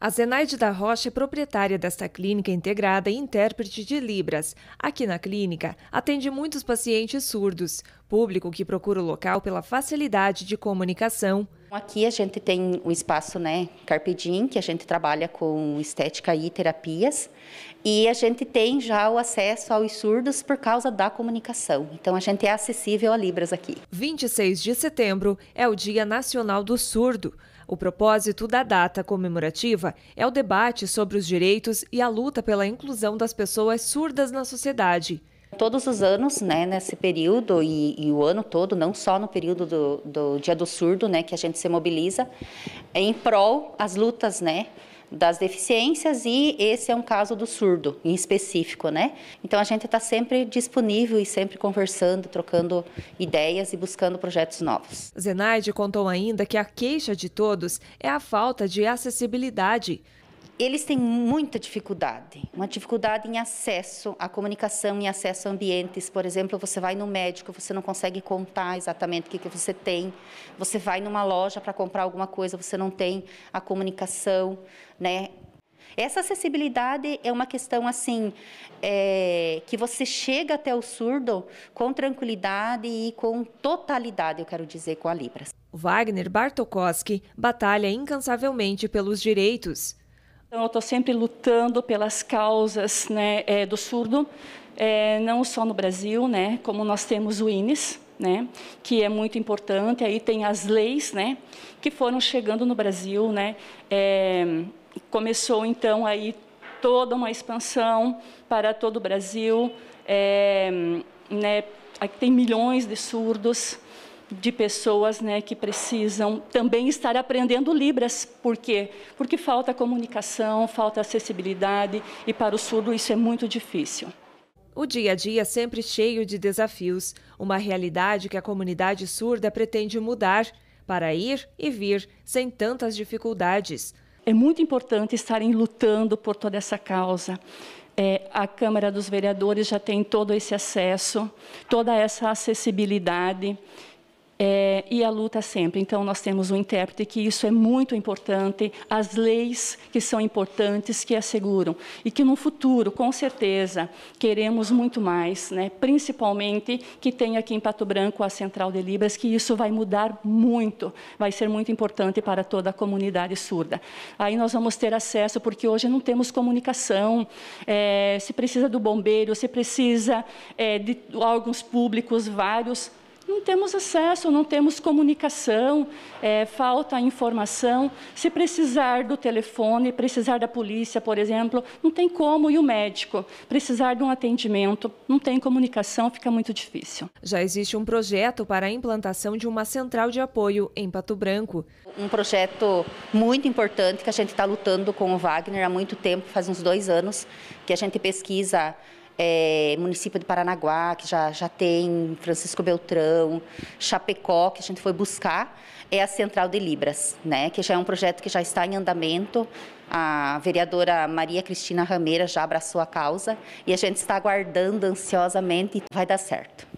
A Zenaide da Rocha é proprietária desta clínica integrada e intérprete de Libras. Aqui na clínica, atende muitos pacientes surdos, público que procura o local pela facilidade de comunicação, Aqui a gente tem o espaço né, Carpedim, que a gente trabalha com estética e terapias, e a gente tem já o acesso aos surdos por causa da comunicação. Então a gente é acessível a Libras aqui. 26 de setembro é o Dia Nacional do Surdo. O propósito da data comemorativa é o debate sobre os direitos e a luta pela inclusão das pessoas surdas na sociedade. Todos os anos, né, nesse período e, e, o ano todo, não só no período do, do Dia do Surdo, né, que a gente se mobiliza em prol as lutas, né, das deficiências e esse é um caso do surdo em específico, né? Então a gente está sempre disponível e sempre conversando, trocando ideias e buscando projetos novos. Zenaide contou ainda que a queixa de todos é a falta de acessibilidade eles têm muita dificuldade, uma dificuldade em acesso à comunicação, em acesso a ambientes. Por exemplo, você vai no médico, você não consegue contar exatamente o que, que você tem. Você vai numa loja para comprar alguma coisa, você não tem a comunicação, né? Essa acessibilidade é uma questão assim é, que você chega até o surdo com tranquilidade e com totalidade, eu quero dizer, com a Libras. Wagner Bartokoski batalha incansavelmente pelos direitos. Então, eu estou sempre lutando pelas causas né, é, do surdo, é, não só no Brasil, né, como nós temos o INES, né, que é muito importante. Aí tem as leis né, que foram chegando no Brasil. Né, é, começou, então, aí toda uma expansão para todo o Brasil. É, né, aqui tem milhões de surdos de pessoas né, que precisam também estar aprendendo Libras. Por quê? Porque falta comunicação, falta acessibilidade e para o surdo isso é muito difícil. O dia a dia é sempre cheio de desafios, uma realidade que a comunidade surda pretende mudar para ir e vir sem tantas dificuldades. É muito importante estarem lutando por toda essa causa. É, a Câmara dos Vereadores já tem todo esse acesso, toda essa acessibilidade. É, e a luta sempre. Então, nós temos um intérprete que isso é muito importante, as leis que são importantes, que asseguram. E que no futuro, com certeza, queremos muito mais, né? principalmente que tenha aqui em Pato Branco a Central de Libras, que isso vai mudar muito, vai ser muito importante para toda a comunidade surda. Aí nós vamos ter acesso, porque hoje não temos comunicação, é, se precisa do bombeiro, se precisa é, de órgãos públicos, vários não temos acesso, não temos comunicação, é, falta informação. Se precisar do telefone, precisar da polícia, por exemplo, não tem como. E o médico precisar de um atendimento, não tem comunicação, fica muito difícil. Já existe um projeto para a implantação de uma central de apoio em Pato Branco. Um projeto muito importante que a gente está lutando com o Wagner há muito tempo, faz uns dois anos, que a gente pesquisa é, município de Paranaguá, que já, já tem, Francisco Beltrão, Chapecó, que a gente foi buscar, é a Central de Libras, né, que já é um projeto que já está em andamento. A vereadora Maria Cristina Rameira já abraçou a causa e a gente está aguardando ansiosamente e vai dar certo.